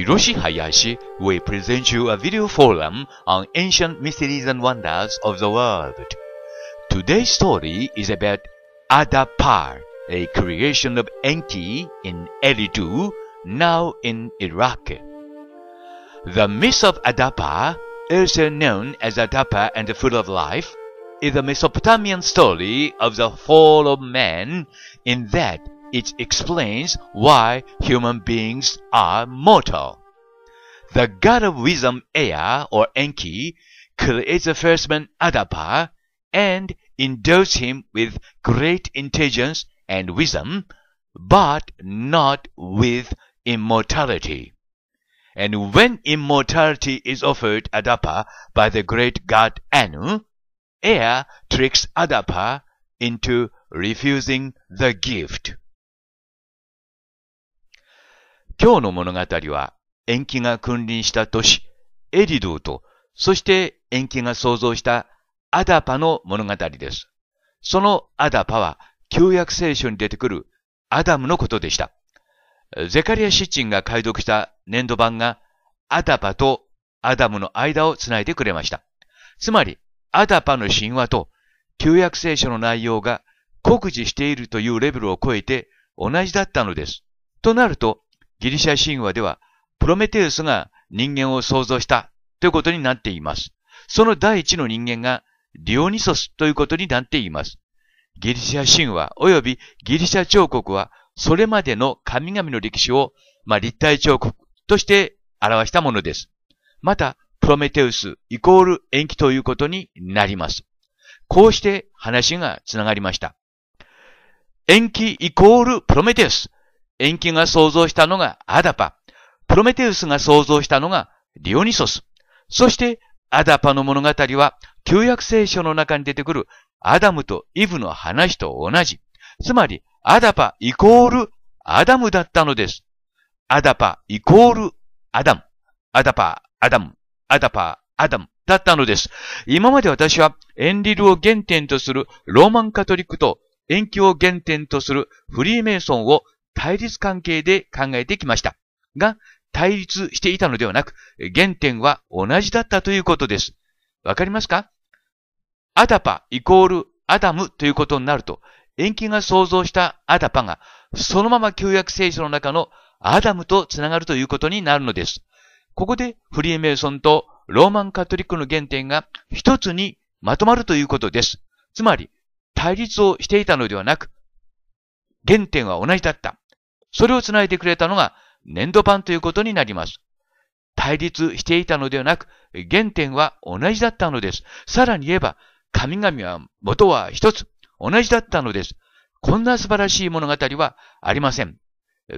Hiroshi Hayashi will present you a video forum on ancient mysteries and wonders of the world. Today's story is about Adapar, a creation of Enki in Eridu, now in Iraq. The myth of Adapa, also known as Adapa and the Food of Life, is a Mesopotamian story of the fall of man in that it explains why human beings are mortal. The god of wisdom Ea or Enki creates the first man Adapa and endows him with great intelligence and wisdom, but not with immortality. And when immortality is offered Adapa by the great god Anu, Ea tricks Adapa into refusing the gift. 今日の物語は、延期が君臨した都市、エリドゥと、そして延期が創造したアダパの物語です。そのアダパは、旧約聖書に出てくるアダムのことでした。ゼカリア・シッチンが解読した粘土版が、アダパとアダムの間をつないでくれました。つまり、アダパの神話と、旧約聖書の内容が酷似しているというレベルを超えて同じだったのです。となると、ギリシャ神話では、プロメテウスが人間を創造したということになっています。その第一の人間がディオニソスということになっています。ギリシャ神話及びギリシャ彫刻は、それまでの神々の歴史を、まあ、立体彫刻として表したものです。また、プロメテウスイコール延期ということになります。こうして話がつながりました。延期イコールプロメテウス。延期が創造したのがアダパ、プロメテウスが創造したのがリオニソス、そしてアダパの物語は旧約聖書の中に出てくるアダムとイブの話と同じ。つまり、アダパイコールアダムだったのです。アダパイコールアダム。アダパ、アダム。アダパ、アダム。だったのです。今まで私はエンリルを原点とするローマンカトリックと延期を原点とするフリーメイソンを対立関係で考えてきました。が、対立していたのではなく、原点は同じだったということです。わかりますかアダパイコールアダムということになると、延期が想像したアダパが、そのまま旧約聖書の中のアダムと繋がるということになるのです。ここでフリーメイソンとローマンカトリックの原点が一つにまとまるということです。つまり、対立をしていたのではなく、原点は同じだった。それを繋いでくれたのが粘土板ということになります。対立していたのではなく、原点は同じだったのです。さらに言えば、神々は元は一つ、同じだったのです。こんな素晴らしい物語はありません。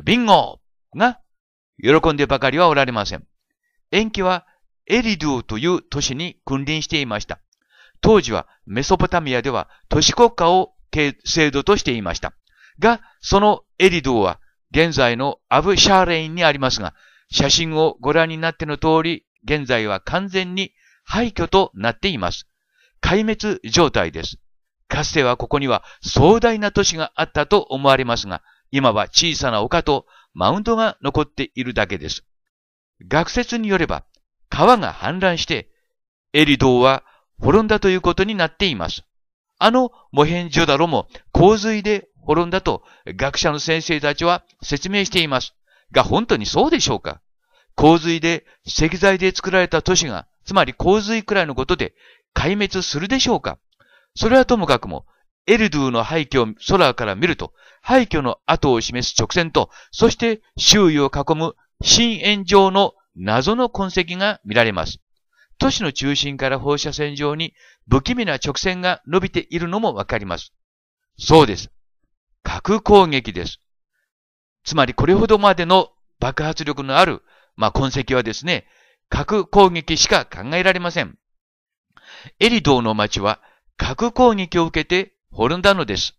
ビンゴが喜んでばかりはおられません。延期はエリドゥという都市に君臨していました。当時はメソポタミアでは都市国家を制度としていました。が、そのエリドは現在のアブ・シャーレインにありますが、写真をご覧になっての通り、現在は完全に廃墟となっています。壊滅状態です。かつてはここには壮大な都市があったと思われますが、今は小さな丘とマウンドが残っているだけです。学説によれば、川が氾濫して、エリドーは滅んだということになっています。あのモヘンジョダロも洪水で滅んだと学者の先生たちは説明しています。が本当にそうでしょうか洪水で石材で作られた都市が、つまり洪水くらいのことで壊滅するでしょうかそれはともかくも、エルドゥの廃墟を空から見ると、廃墟の跡を示す直線と、そして周囲を囲む深淵状の謎の痕跡が見られます。都市の中心から放射線状に不気味な直線が伸びているのもわかります。そうです。核攻撃です。つまりこれほどまでの爆発力のある、まあ、痕跡はですね、核攻撃しか考えられません。エリドーの町は核攻撃を受けて滅んだのです。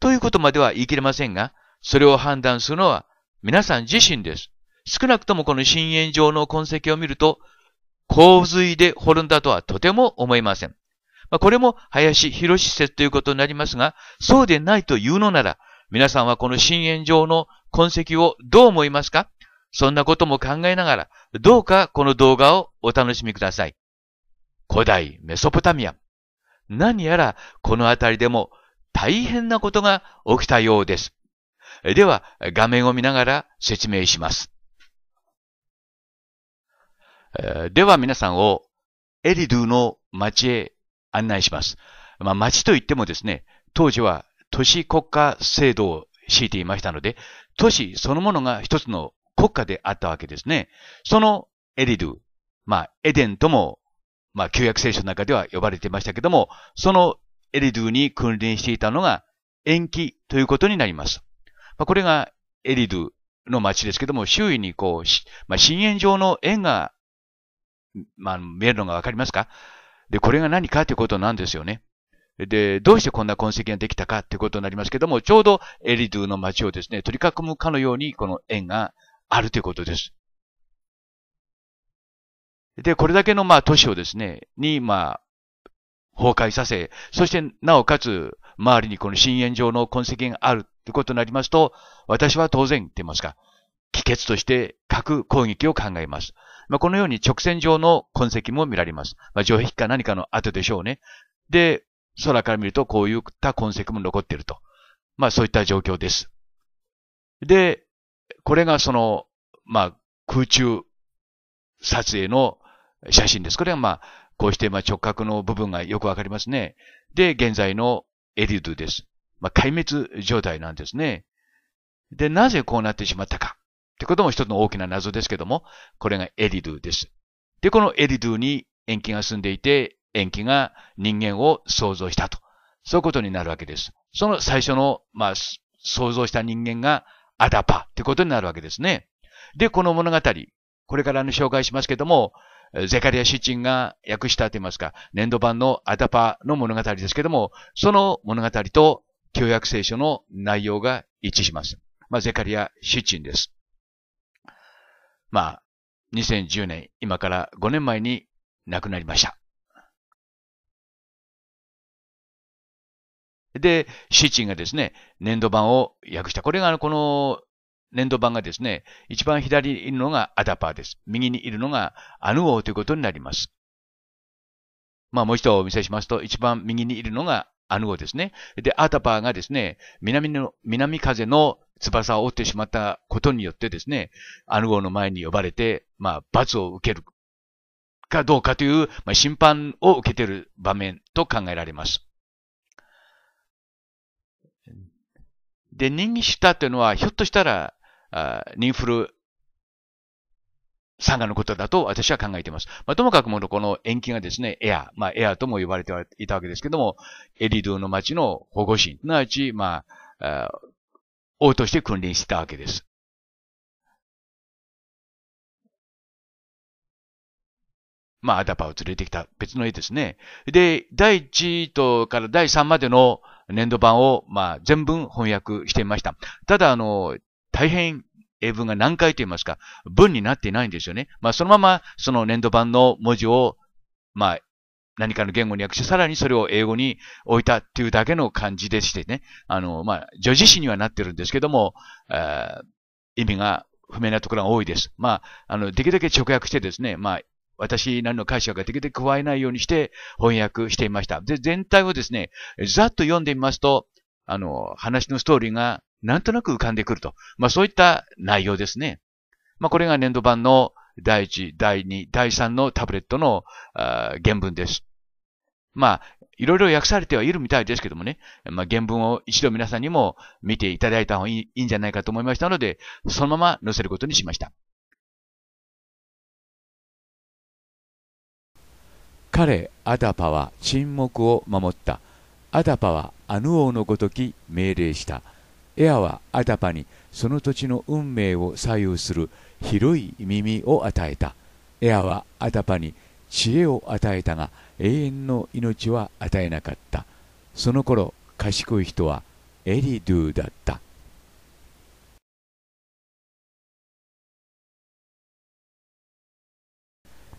ということまでは言い切れませんが、それを判断するのは皆さん自身です。少なくともこの深淵上の痕跡を見ると、洪水で滅んだとはとても思えません。まあ、これも林博施設ということになりますが、そうでないというのなら、皆さんはこの深淵上の痕跡をどう思いますかそんなことも考えながら、どうかこの動画をお楽しみください。古代メソポタミア。何やらこの辺りでも大変なことが起きたようです。では、画面を見ながら説明します。では皆さんをエリドゥの街へ案内します。まあ、町といってもですね、当時は都市国家制度を敷いていましたので、都市そのものが一つの国家であったわけですね。そのエリドゥ、まあ、エデンとも、まあ、旧約聖書の中では呼ばれていましたけども、そのエリドゥに君臨していたのが延期ということになります。まあ、これがエリドゥの町ですけども、周囲にこう、まあ、深淵状の円が、まあ、見えるのがわかりますかで、これが何かということなんですよね。で、どうしてこんな痕跡ができたかということになりますけども、ちょうどエリドゥの街をですね、取り囲むかのようにこの縁があるということです。で、これだけのまあ都市をですね、にまあ崩壊させ、そしてなおかつ周りにこの深淵上の痕跡があるということになりますと、私は当然、って言いますか、帰結として核攻撃を考えます。まあ、このように直線上の痕跡も見られます。まあ、城壁か何かの跡でしょうね。で、空から見るとこういった痕跡も残っていると。まあ、そういった状況です。で、これがその、まあ、空中撮影の写真です。これはまあ、こうしてまあ直角の部分がよくわかりますね。で、現在のエリュードです。まあ、壊滅状態なんですね。で、なぜこうなってしまったか。ってことも一つの大きな謎ですけども、これがエリドゥです。で、このエリドゥに延期が住んでいて、延期が人間を創造したと。そういうことになるわけです。その最初の、まあ、創造した人間がアダパということになるわけですね。で、この物語、これからの紹介しますけども、ゼカリア・シチンが訳したといいますか、年度版のアダパの物語ですけども、その物語と旧約聖書の内容が一致します。まあ、ゼカリア・シチンです。まあ、2010年、今から5年前に亡くなりました。で、シーチンがですね、粘土板を訳した。これが、あの、この粘土板がですね、一番左にいるのがアダパーです。右にいるのがアヌ王ということになります。まあ、もう一度お見せしますと、一番右にいるのがアヌ王ですね。で、アダパーがですね、南の、南風の翼を折ってしまったことによってですね、アヌ号の前に呼ばれて、まあ、罰を受けるかどうかという、まあ、審判を受けている場面と考えられます。で、人気したというのは、ひょっとしたら、あニンフル参加のことだと私は考えています。まあ、ともかくもこの延期がですね、エア、まあ、エアとも呼ばれていたわけですけども、エリドゥの町の保護神、すなわち、まあ、王として君臨したわけです。まあ、アダパを連れてきた別の絵ですね。で、第1とから第3までの年度版を、まあ、全文翻訳してみました。ただ、あの、大変英文が難解と言いますか、文になっていないんですよね。まあ、そのまま、その年度版の文字を、まあ、何かの言語に訳して、さらにそれを英語に置いたっていうだけの感じでしてね、あの、まあ、助詞詞にはなってるんですけども、えー、意味が不明なところが多いです。まあ、あの、できるだけ直訳してですね、まあ、私なりの解釈ができるだけ加えないようにして翻訳していました。で、全体をですね、ざっと読んでみますと、あの、話のストーリーがなんとなく浮かんでくると。まあ、そういった内容ですね。まあ、これが年度版の第1、第2、第3のタブレットの原文です。まあ、いろいろ訳されてはいるみたいですけどもね、まあ、原文を一度皆さんにも見ていただいた方がいいんじゃないかと思いましたので、そのまま載せることにしました。彼、アダパは沈黙を守った。アダパはアヌ王のごとき命令した。エアはアダパにその土地の運命を左右する広い耳を与えた。エアはアダパに知恵を与えたが永遠の命は与えなかったその頃賢い人はエリドゥだった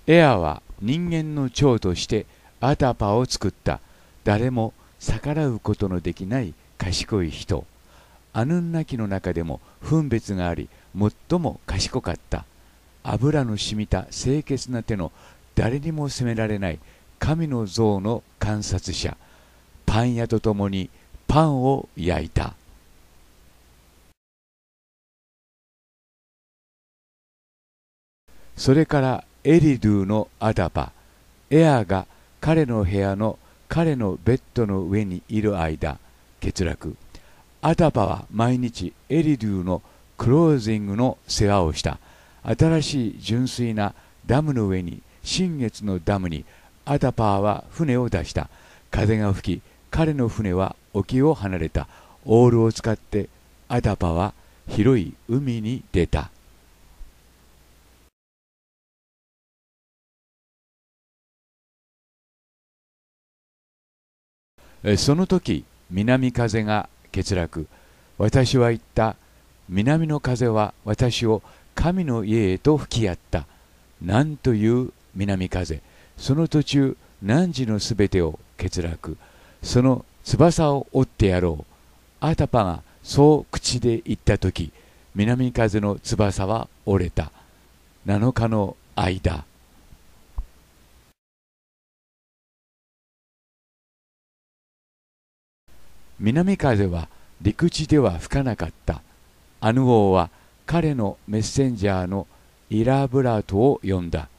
エアは人間の長としてアタパを作った誰も逆らうことのできない賢い人アヌンナキの中でも分別があり最も賢かった油の染みた清潔な手の誰にも責められない神の像の観察者パン屋と共にパンを焼いたそれからエリドゥのアダバエアが彼の部屋の彼のベッドの上にいる間欠落アダバは毎日エリドゥのクロージングの世話をした新しい純粋なダムの上に新月のダムにアダパーは船を出した風が吹き彼の船は沖を離れたオールを使ってアダパは広い海に出たその時南風が欠落私は言った南の風は私を神の家へと吹き合ったなんという南風その途中汝のすべてを欠落その翼を折ってやろうアタパがそう口で言った時南風の翼は折れた7日の間南風は陸地では吹かなかったアヌ王は彼のメッセンジャーのイラブラートを呼んだ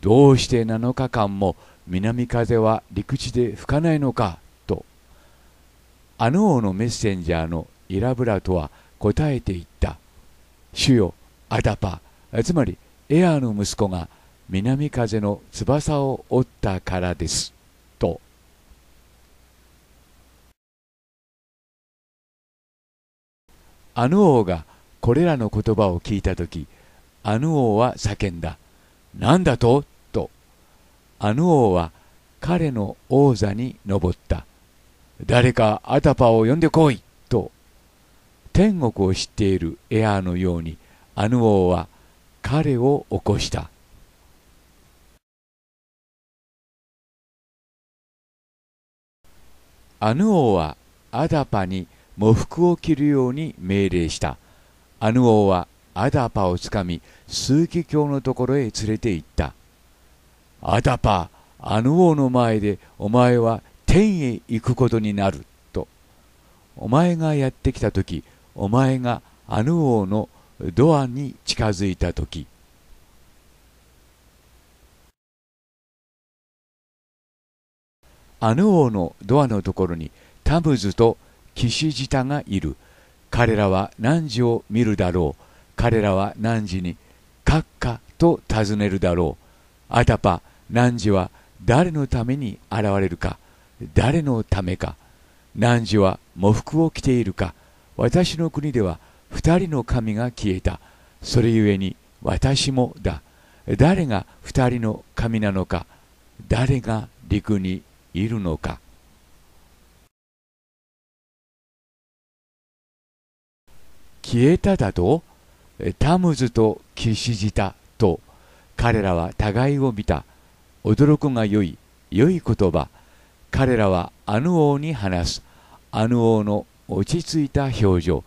どうして7日間も南風は陸地で吹かないのかとあの王のメッセンジャーのイラブラトは答えて言った主よアダパつまりエアーの息子が南風の翼を折ったからですとあの王がこれらの言葉を聞いた時あの王は叫んだ「何だとあの王は彼の王座に登った。誰かアタパを呼んでこいと、天国を知っているエアーのように、あの王は彼を起こした。アヌ王はアダパに喪服を着るように命令した。アヌ王はアダパをつかみ、枢機卿のところへ連れて行った。アダパ、あの王の前でお前は天へ行くことになると。お前がやってきた時、お前があの王のドアに近づいた時。アヌ王のドアのところにタムズとキシジタがいる。彼らは何時を見るだろう。彼らは何時に、カッカと尋ねるだろう。アタパ、汝は誰のために現れるか誰のためか汝は喪服を着ているか私の国では二人の神が消えたそれゆえに私もだ誰が二人の神なのか誰が陸にいるのか消えただとタムズとキシジタと彼らは互いを見た驚くがよい、良い言葉。彼らはあの王に話す。あの王の落ち着いた表情。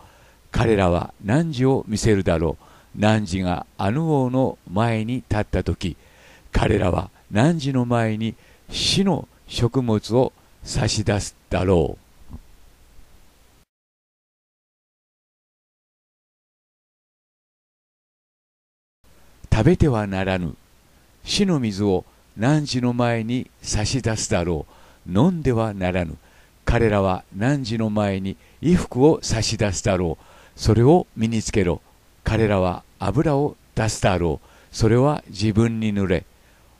彼らは何時を見せるだろう。何時があの王の前に立った時、彼らは何時の前に死の食物を差し出すだろう。食べてはならぬ死の水を汝の前に差し出すだろう飲んではならぬ彼らは汝の前に衣服を差し出すだろうそれを身につけろ彼らは油を出すだろうそれは自分に濡れ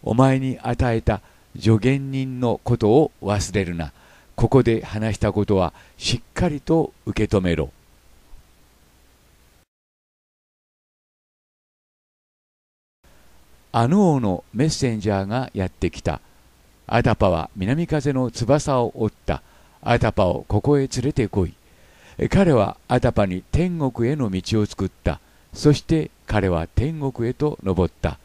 お前に与えた助言人のことを忘れるなここで話したことはしっかりと受け止めろアの王のメッセンジャーがやってきた。アダパは南風の翼を折った。アダパをここへ連れてこい。彼はアダパに天国への道を作った。そして彼は天国へと登った。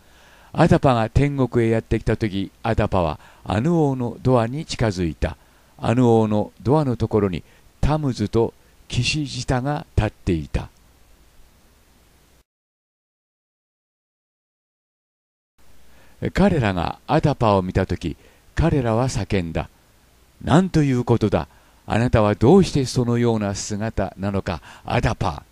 アダパが天国へやってきた時、アダパはアヌ王のドアに近づいた。アの王のドアのところにタムズとキシジタが立っていた。彼らがアダパを見た時彼らは叫んだ何ということだあなたはどうしてそのような姿なのかアダパ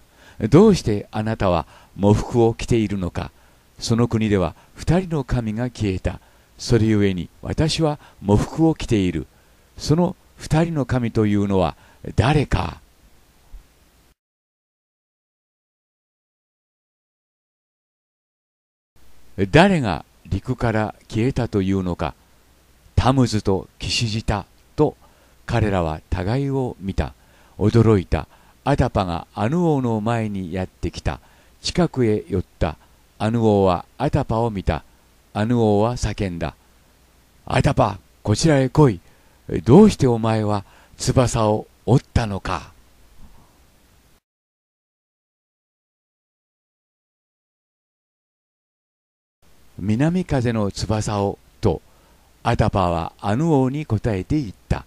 どうしてあなたは喪服を着ているのかその国では2人の神が消えたそれゆえに私は喪服を着ているその2人の神というのは誰か誰が陸から消えたというのかタムズとキシジタと彼らは互いを見た驚いたアタパがアヌ王の前にやってきた近くへ寄ったアヌ王はアタパを見たアヌ王は叫んだアタパこちらへ来いどうしてお前は翼を折ったのか南風の翼をとアタパはアヌ王に答えて言った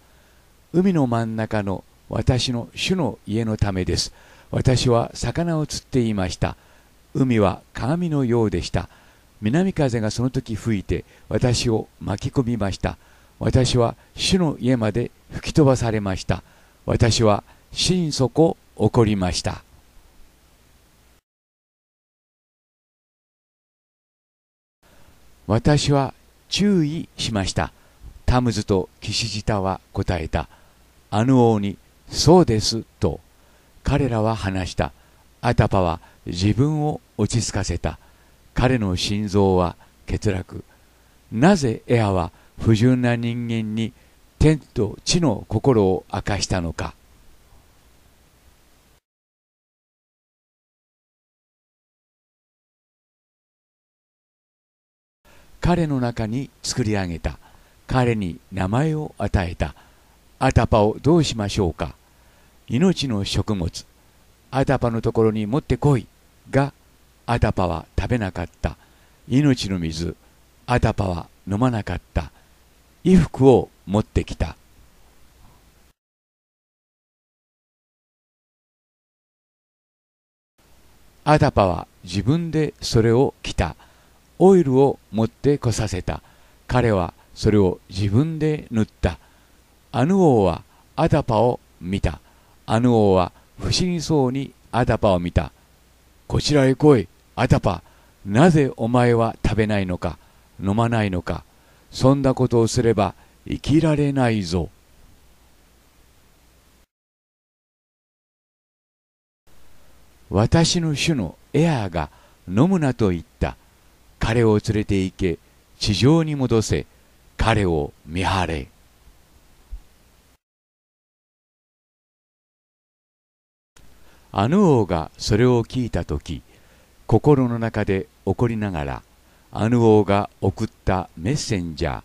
海の真ん中の私の主の家のためです私は魚を釣っていました海は鏡のようでした南風がその時吹いて私を巻き込みました私は主の家まで吹き飛ばされました私は心底怒りました私は注意しました。タムズとキシジタは答えた。あの王に、そうです、と。彼らは話した。アタパは自分を落ち着かせた。彼の心臓は欠落。なぜエアは不純な人間に天と地の心を明かしたのか。彼の中に作り上げた彼に名前を与えたアタパをどうしましょうか命の食物アタパのところに持ってこいがアタパは食べなかった命の水アタパは飲まなかった衣服を持ってきたアタパは自分でそれを着た。オイルを持ってこさせた。彼はそれを自分で塗った。アヌ王はアダパを見た。アヌ王は不思議そうにアダパを見た。こちらへ来い、アダパ。なぜお前は食べないのか、飲まないのか。そんなことをすれば生きられないぞ。私の主のエアーが飲むなと言った。彼を連れて行け、地上に戻せ、彼を見張れ。あの王がそれを聞いた時心の中で怒りながらあの王が送ったメッセンジャー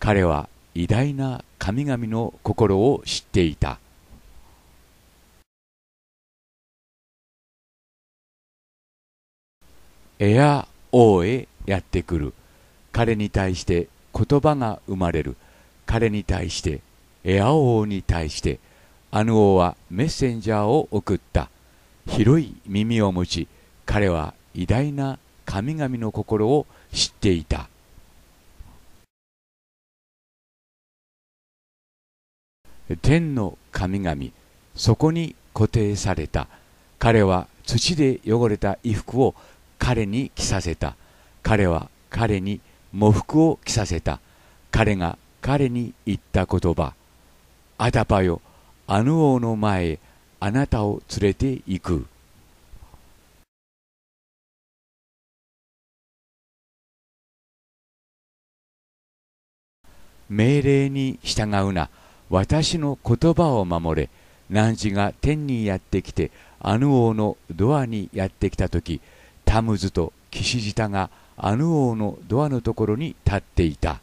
彼は偉大な神々の心を知っていたエア王へやってくる彼に対して言葉が生まれる彼に対してエア王に対してあの王はメッセンジャーを送った広い耳を持ち彼は偉大な神々の心を知っていた天の神々そこに固定された彼は土で汚れた衣服を彼に着させた彼は彼に喪服を着させた。彼が彼に言った言葉。アたパよ、あの王の前へあなたを連れて行く。命令に従うな。私の言葉を守れ。汝が天にやってきて、あの王のドアにやってきた時、タムズとキシジタがアヌ王のドアのところに立っていた。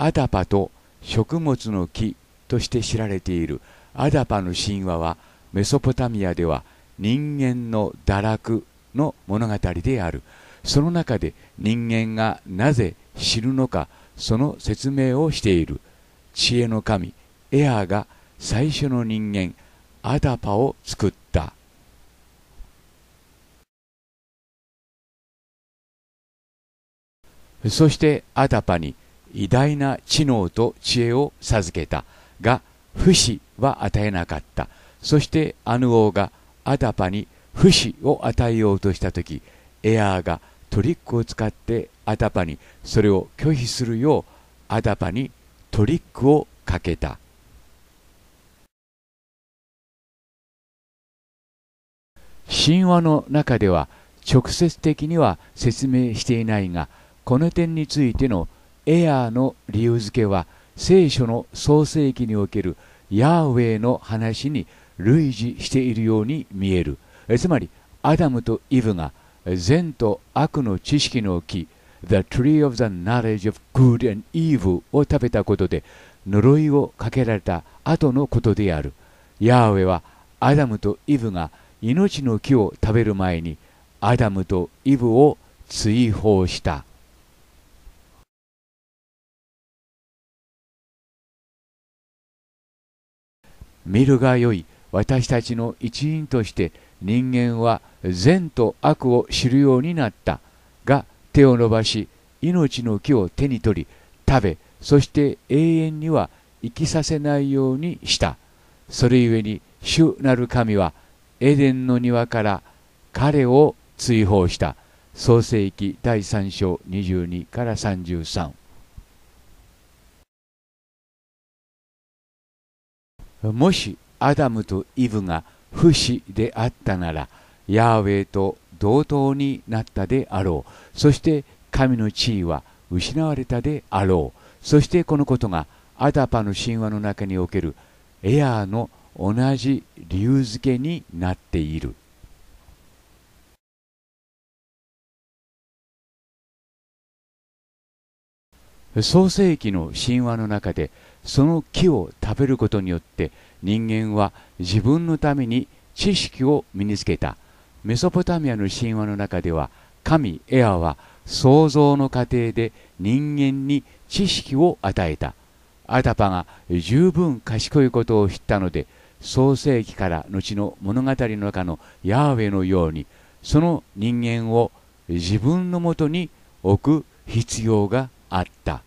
アダパと食物の木として知られているアダパの神話はメソポタミアでは人間の堕落の物語であるその中で人間がなぜ死ぬのかその説明をしている知恵の神エアが最初の人間アダパを作ったそしてアダパに偉大な知能と知恵を授けたが不死は与えなかったそしてアヌ王がアダパに不死を与えようとした時エアーがトリックを使ってアダパにそれを拒否するようアダパにトリックをかけた神話の中では直接的には説明していないがこの点についてのエアーの理由付けは聖書の創世記におけるヤーウェイの話に類似しているように見えるつまりアダムとイブが善と悪の知識の木 The tree of the knowledge of good and evil を食べたことで呪いをかけられた後のことであるヤーウェはアダムとイブが命の木を食べる前にアダムとイブを追放した見るがよい私たちの一員として人間は善と悪を知るようになったが手を伸ばし命の木を手に取り食べそして永遠には生きさせないようにしたそれゆえに主なる神はエデンの庭から彼を追放した創世紀第3章22から33もしアダムとイブが不死であったならヤーウェイと同等になったであろうそして神の地位は失われたであろうそしてこのことがアダパの神話の中におけるエアーの同じ理由付けになっている。創世紀の神話の中でその木を食べることによって人間は自分のために知識を身につけたメソポタミアの神話の中では神エアは創造の過程で人間に知識を与えたアタパが十分賢いことを知ったので創世紀から後の物語の中のヤーウェのようにその人間を自分のもとに置く必要があった。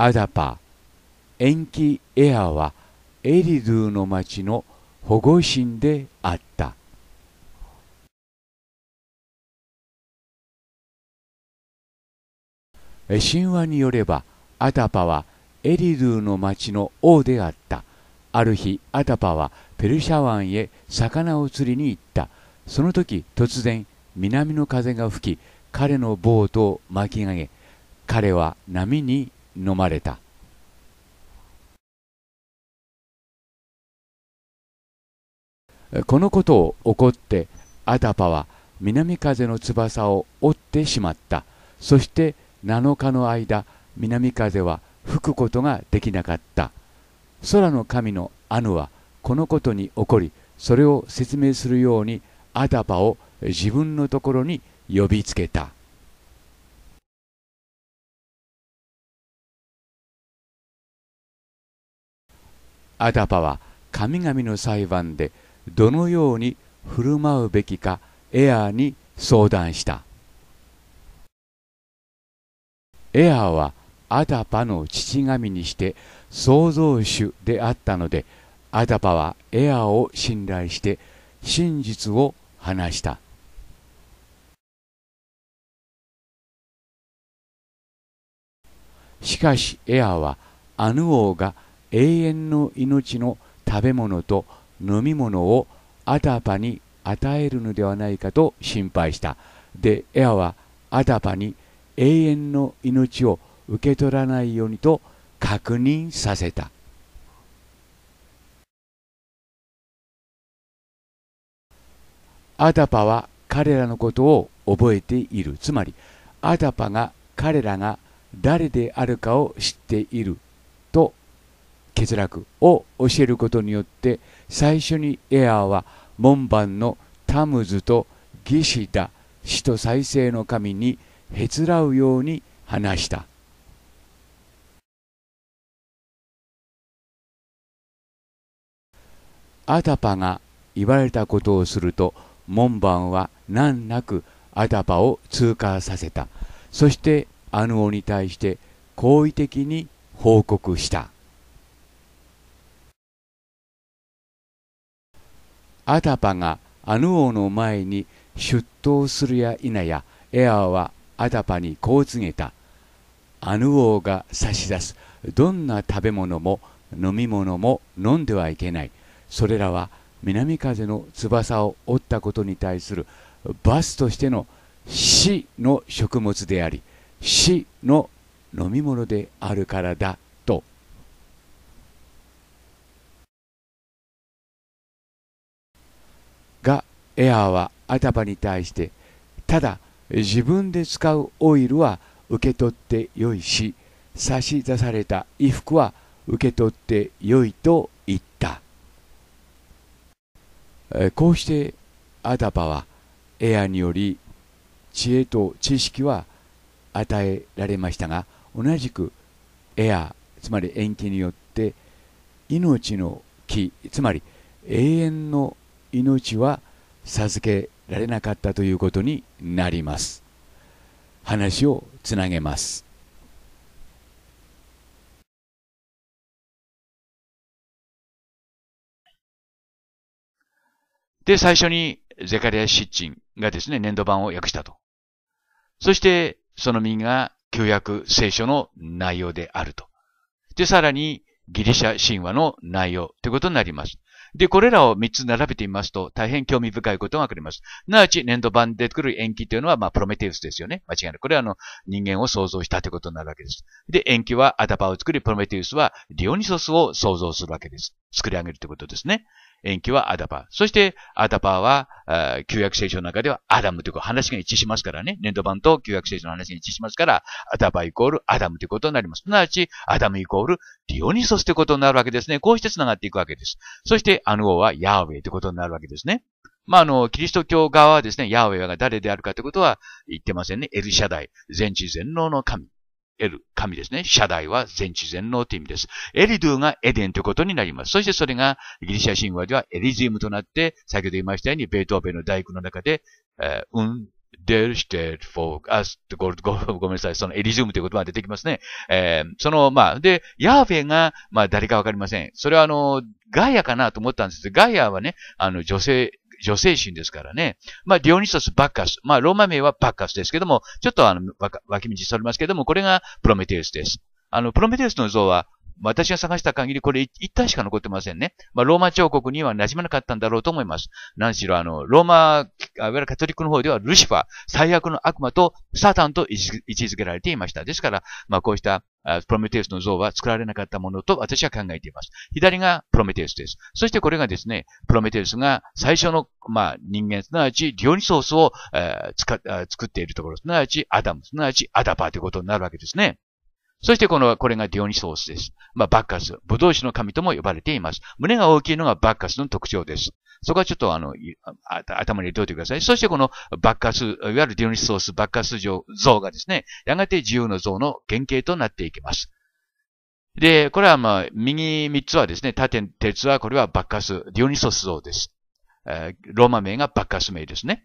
アダパエンキエアはエリドゥの町の保護神であった神話によればアダパはエリドゥの町の王であったある日アダパはペルシャ湾へ魚を釣りに行ったその時突然南の風が吹き彼のボートを巻き上げ彼は波に飲まれたこのことを怒ってアダパは南風の翼を折ってしまったそして7日の間南風は吹くことができなかった空の神のアヌはこのことに起こりそれを説明するようにアダパを自分のところに呼びつけた。アダパは神々の裁判でどのように振る舞うべきかエアーに相談したエアーはアダパの父神にして創造主であったのでアダパはエアーを信頼して真実を話したしかしエアーはアヌ王が「永遠の命の食べ物と飲み物をアダパに与えるのではないかと心配した。で、エアはアダパに永遠の命を受け取らないようにと確認させた。アダパは彼らのことを覚えている。つまり、アダパが彼らが誰であるかを知っている欠落を教えることによって最初にエアーは門番のタムズとギシダ死と再生の神にへつらうように話した。アタパが言われたことをすると門番は難なくアタパを通過させたそしてアヌオに対して好意的に報告した。アタパがアヌ王の前に出頭するや否やエアはアタパにこう告げたアヌ王が差し出すどんな食べ物も飲み物も飲んではいけないそれらは南風の翼を折ったことに対する罰としての死の食物であり死の飲み物であるからだがエアーは頭に対してただ自分で使うオイルは受け取ってよいし差し出された衣服は受け取ってよいと言ったこうしてアダパはエアにより知恵と知識は与えられましたが同じくエアつまり延期によって命の木つまり永遠の命は授けられなかったということになります話をつなげますで、最初にゼカリア・シッチンがですね、年度版を訳したと。そして、その民が旧約聖書の内容であると。で、さらにギリシャ神話の内容ということになります。で、これらを3つ並べてみますと、大変興味深いことがわかります。なわち、粘土板で作くる延期というのは、まあ、プロメテウスですよね。間違いない。これは、あの、人間を想像したということになるわけです。で、延期はアダパを作り、プロメテウスはリオニソスを想像するわけです。作り上げるということですね。延期はアダパー。そして、アダパーは、旧約聖書の中ではアダムという話が一致しますからね。年度版と旧約聖書の話が一致しますから、アダパーイコールアダムということになります。すなわち、アダムイコールリオニソスということになるわけですね。こうして繋がっていくわけです。そして、あの王はヤーウェイということになるわけですね。まあ、あの、キリスト教側はですね、ヤーウェイが誰であるかということは言ってませんね。エルシャダイ、全知全能の神。エル、神ですね。社代は全知全能という意味です。エリドゥがエデンということになります。そしてそれがギリシャ神話ではエリジウムとなって、先ほど言いましたようにベートーベンの大工の中で、うん、デルステルフォーカスごめんなさい。そのエリジウムという言葉が出てきますね。えー、その、まあ、で、ヤーフェが、まあ、誰かわかりません。それはあの、ガイアかなと思ったんです。ガイアはね、あの、女性女性心ですからね。まあ、リオニソス・バッカス。まあ、ローマ名はバッカスですけども、ちょっとあの、脇道それますけども、これがプロメテウスです。あの、プロメテウスの像は私が探した限りこれ一体しか残ってませんね。まあ、ローマ彫刻には馴染まなかったんだろうと思います。何しろあの、ローマ、るカトリックの方ではルシファー、最悪の悪魔とサタンと位置づけられていました。ですから、まあ、こうしたプロメテウスの像は作られなかったものと私は考えています。左がプロメテウスです。そしてこれがですね、プロメテウスが最初の、まあ、人間、すなわち料理ソースを、えー、作っているところ、すなわちアダム、すなわちアダパーということになるわけですね。そしてこの、これがディオニソースです。まあ、バッカス。武道士の神とも呼ばれています。胸が大きいのがバッカスの特徴です。そこはちょっとあの、頭に入れておいてください。そしてこのバッカス、いわゆるディオニソース、バッカス像がですね、やがて自由の像の原型となっていきます。で、これはまあ、右3つはですね、縦鉄はこれはバッカス、ディオニソス像です。えー、ローマ名がバッカス名ですね。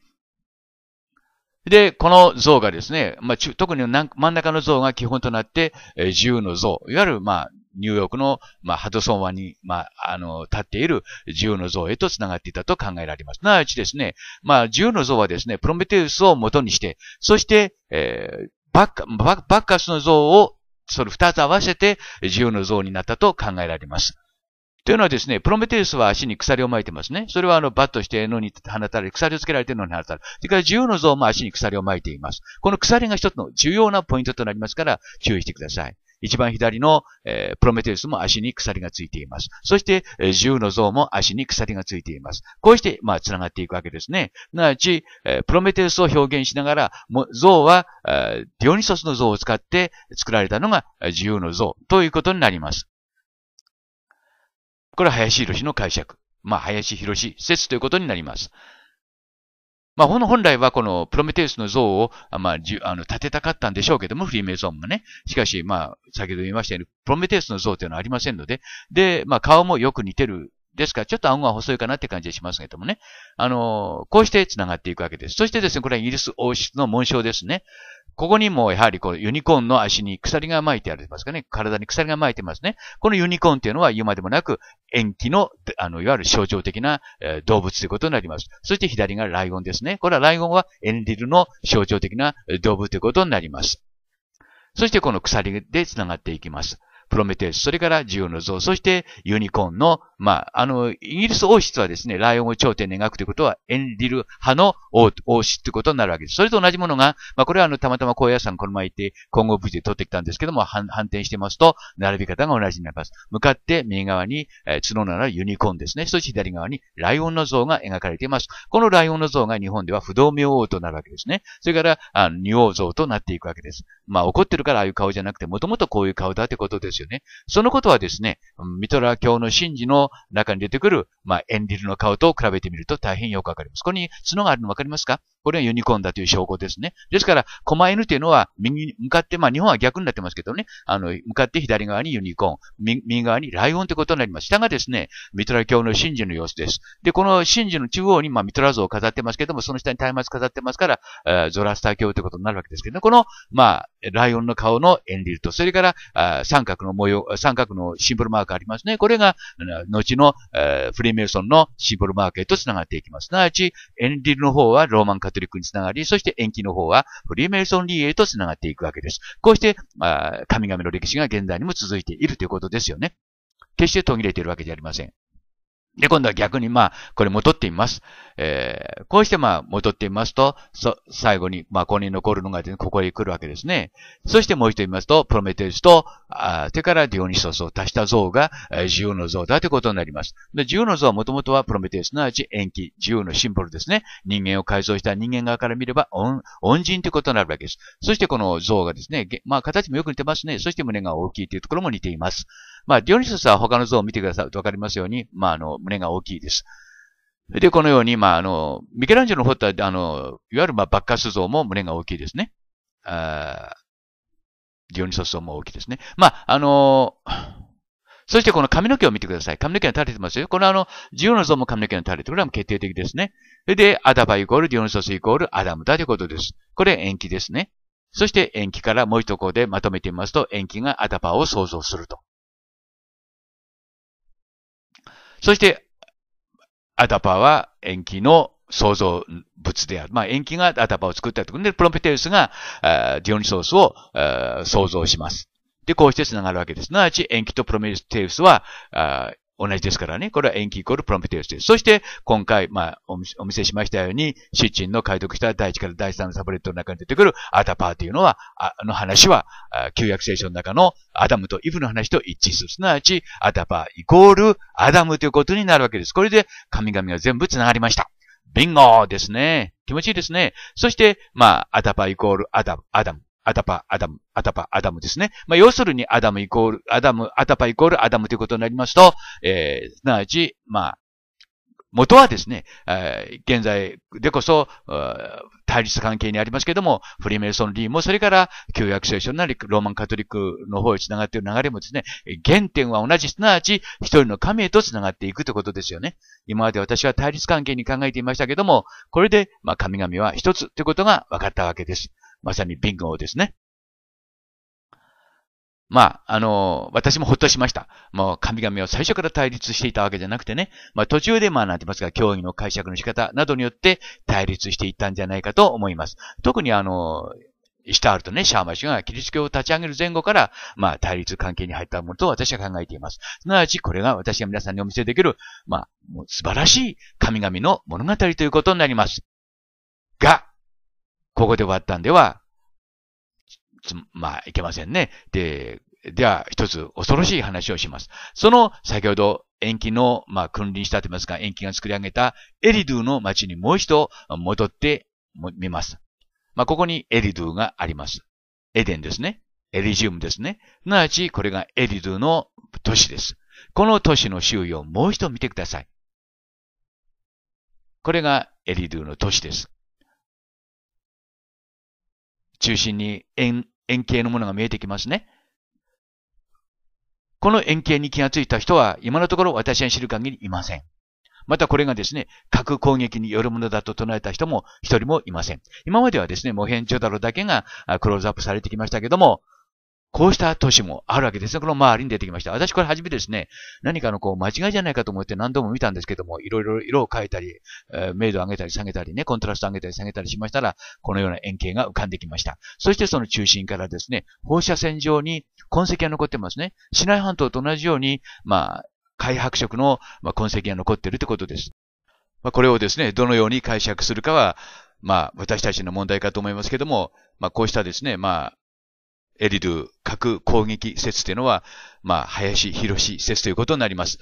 で、この像がですね、まあ、特に真ん中の像が基本となって、えー、自由の像、いわゆる、まあ、ニューヨークの、まあ、ハドソン湾に、まあ、あの、立っている自由の像へと繋がっていたと考えられます。すなわちですね、まあ、自由の像はですね、プロメテウスを元にして、そして、えー、バッカ、バッカスの像を、それ二つ合わせて、自由の像になったと考えられます。というのはですね、プロメテウスは足に鎖を巻いてますね。それはあの、バットして野に放たれ、鎖をつけられてのに放たれ。それから自由の像も足に鎖を巻いています。この鎖が一つの重要なポイントとなりますから、注意してください。一番左の、えー、プロメテウスも足に鎖がついています。そして、えー、自由の像も足に鎖がついています。こうして、まあ、繋がっていくわけですね。すなわち、えー、プロメテウスを表現しながら、も像は、えー、ディオニソスの像を使って作られたのが、自由の像ということになります。これは林博の解釈。まあ、林博説ということになります。まあ、本来はこのプロメテウスの像を、まあ、あの建てたかったんでしょうけども、フリーメイソンもね。しかし、まあ、先ほど言いましたように、プロメテウスの像というのはありませんので、で、まあ、顔もよく似てる。ですから、ちょっと顎が細いかなって感じがしますけどもね。あの、こうして繋がっていくわけです。そしてですね、これはイギリス王室の紋章ですね。ここにもやはりこうユニコーンの足に鎖が巻いてありますかね。体に鎖が巻いてますね。このユニコーンというのは言うまでもなく延期の、あの、いわゆる象徴的な、えー、動物ということになります。そして左がライオンですね。これはライオンはエンリルの象徴的な動物ということになります。そしてこの鎖で繋がっていきます。プロメテウス、それから自由の像、そしてユニコーンの、まあ、あの、イギリス王室はですね、ライオンを頂点に描くということは、エンリル派の王王室ということになるわけです。それと同じものが、まあ、これはあの、たまたま高野山この前行って、今後無事で取ってきたんですけども、反転してますと、並び方が同じになります。向かって右側に、えー、角のあるユニコーンですね。そして左側にライオンの像が描かれています。このライオンの像が日本では不動明王となるわけですね。それから、あの、女王像となっていくわけです。まあ、怒ってるからああいう顔じゃなくて、もともとこういう顔だってことです。ですよね。そのことはですね、ミトラ教の神事の中に出てくる、まあ、エンリルの顔と比べてみると大変よくわかります。ここに角があるのわかりますかこれがユニコーンだという証拠ですね。ですから、狛犬というのは右に向かって、まあ日本は逆になってますけどね、あの、向かって左側にユニコーン、右側にライオンということになります。下がですね、ミトラ教の真珠の様子です。で、この真珠の中央に、まあミトラ像を飾ってますけども、その下に松明飾ってますから、えー、ゾラスター教ということになるわけですけど、ね、この、まあ、ライオンの顔のエンリルと、それから、あ三角の模様、三角のシンボルマークありますね。これが、後の、えー、フリーメイソンのシンボルマークへと繋がっていきます。すなわち、エンリルの方はローマントリックにつながり、そして延期の方はフリーメイソンリーへとつながっていくわけです。こうして、まあ、神々の歴史が現代にも続いているということですよね。決して途切れているわけじゃありません。で、今度は逆に、まあ、これ戻ってみます。えー、こうして、まあ、戻ってみますと、そ、最後に、まあ、ここに残るのが、ここへ来るわけですね。そしてもう一度言いますと、プロメテウスと、あそからディオニソスを足した像が、えー、自由の像だということになります。で、自由の像はもともとはプロメテウスすなわち延期、自由のシンボルですね。人間を改造した人間側から見れば、恩、恩人ということになるわけです。そしてこの像がですね、まあ、形もよく似てますね。そして胸が大きいというところも似ています。まあ、ディオニソスは他の像を見てくださるとわかりますように、まあ、あの、胸が大きいです。で、このように、まあ、あの、ミケランジェロの彫った、あの、いわゆる、まあ、バッカス像も胸が大きいですね。あディオニソス像も大きいですね。まあ、あのそしてこの髪の毛を見てください。髪の毛が垂れてますよ。このあの、自由の像も髪の毛が垂れてこれは決定的ですね。それで、アダバイコール、ディオニソスイコール、アダムだということです。これ延期ですね。そして延期からもう一個でまとめてみますと、延期がアダパを想像すると。そして、アタパは延期の創造物である。まあ、延期がアタパを作ったところで、プロメテウスがディオニソースを創造します。で、こうして繋がるわけです。すなわち、延期とプロメテウスは、同じですからね。これは延期イコールプロンプテウスです。そして、今回、まあお、見せしましたように、シッチンの解読した第1から第3のサブレットの中に出てくるアタパーというのは、あの話は、旧約聖書の中のアダムとイブの話と一致する。すなわち、アタパーイコールアダムということになるわけです。これで、神々が全部繋がりました。ビンゴですね。気持ちいいですね。そして、まあ、アタパイコールアダム、アダム。アタパ、アダム、アタパ、アダムですね。まあ、要するに、アダムイコール、アダム、アタパイコールアダムということになりますと、えー、すなわち、まあ、元はですね、えー、現在でこそ、対立関係にありますけども、フリーメイソン・リーも、それから旧約聖書なり、ローマン・カトリックの方へ繋がっている流れもですね、原点は同じ、すなわち一人の神へと繋がっていくということですよね。今まで私は対立関係に考えていましたけども、これで、まあ、神々は一つということが分かったわけです。まさにビンゴですね。まあ、あの私もほっとしました。もう神々を最初から対立していたわけじゃなくてね、まあ途中でまあなんて言いますか、教義の解釈の仕方などによって対立していったんじゃないかと思います。特にあのイシタールとね、シャーマ氏がキリスト教を立ち上げる前後から、まあ対立関係に入ったものと私は考えています。すなわちこれが私が皆さんにお見せできる、まあ、もう素晴らしい神々の物語ということになります。が、ここで終わったんでは、まあ、いけませんね。で、では、一つ恐ろしい話をします。その、先ほど、延期の、まあ、君臨したと言いますか、延期が作り上げたエリドゥの町にもう一度戻ってみます。まあ、ここにエリドゥがあります。エデンですね。エリジウムですね。すなわち、これがエリドゥの都市です。この都市の周囲をもう一度見てください。これがエリドゥの都市です。中心に円、円形のものが見えてきますね。この円形に気がついた人は、今のところ私が知る限りいません。またこれがですね、核攻撃によるものだと唱えた人も一人もいません。今まではですね、模ヘジョダロだけがクローズアップされてきましたけども、こうした都市もあるわけですね。この周りに出てきました。私これ初めですね、何かのこう間違いじゃないかと思って何度も見たんですけども、いろいろ色を変えたり、えー、明度上げたり下げたりね、コントラスト上げたり下げたりしましたら、このような円形が浮かんできました。そしてその中心からですね、放射線上に痕跡が残ってますね。市内半島と同じように、まあ、開白色の痕跡が残っているということです。まあ、これをですね、どのように解釈するかは、まあ、私たちの問題かと思いますけども、まあ、こうしたですね、まあ、エリドゥ核攻撃説設というのは、まあ、林広施説ということになります。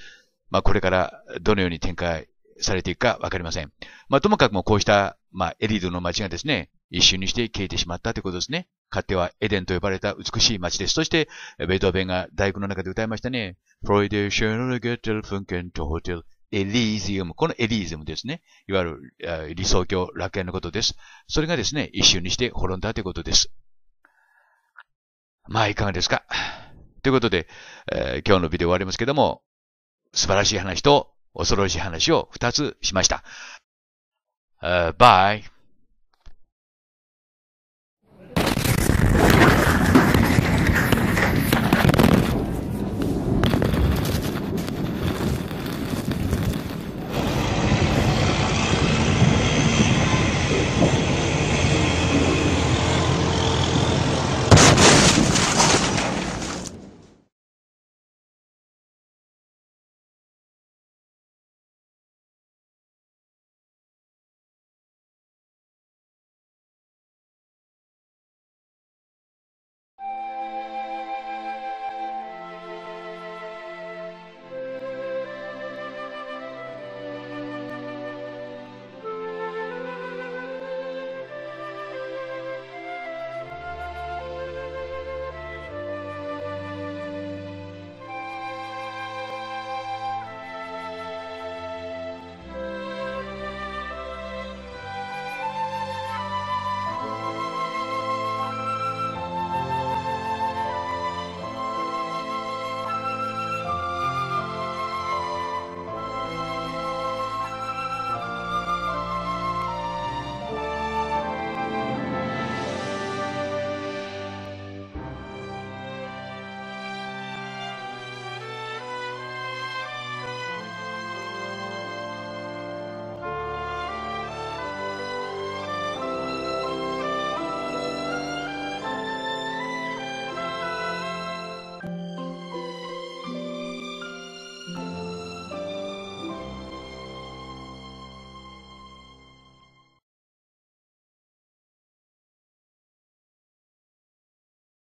まあ、これからどのように展開されていくかわかりません。まあ、ともかくもこうした、まあ、エリドゥの街がですね、一瞬にして消えてしまったということですね。かつてはエデンと呼ばれた美しい街です。そして、ベートーベンが大工の中で歌いましたね。フロイデーショナルゲテルフンケントホテルエリーゼウム。このエリーゼウムですね。いわゆる理想郷楽園のことです。それがですね、一瞬にして滅んだということです。まあ、いかがですか。ということで、えー、今日のビデオ終わりますけども、素晴らしい話と恐ろしい話を二つしました。Uh, bye.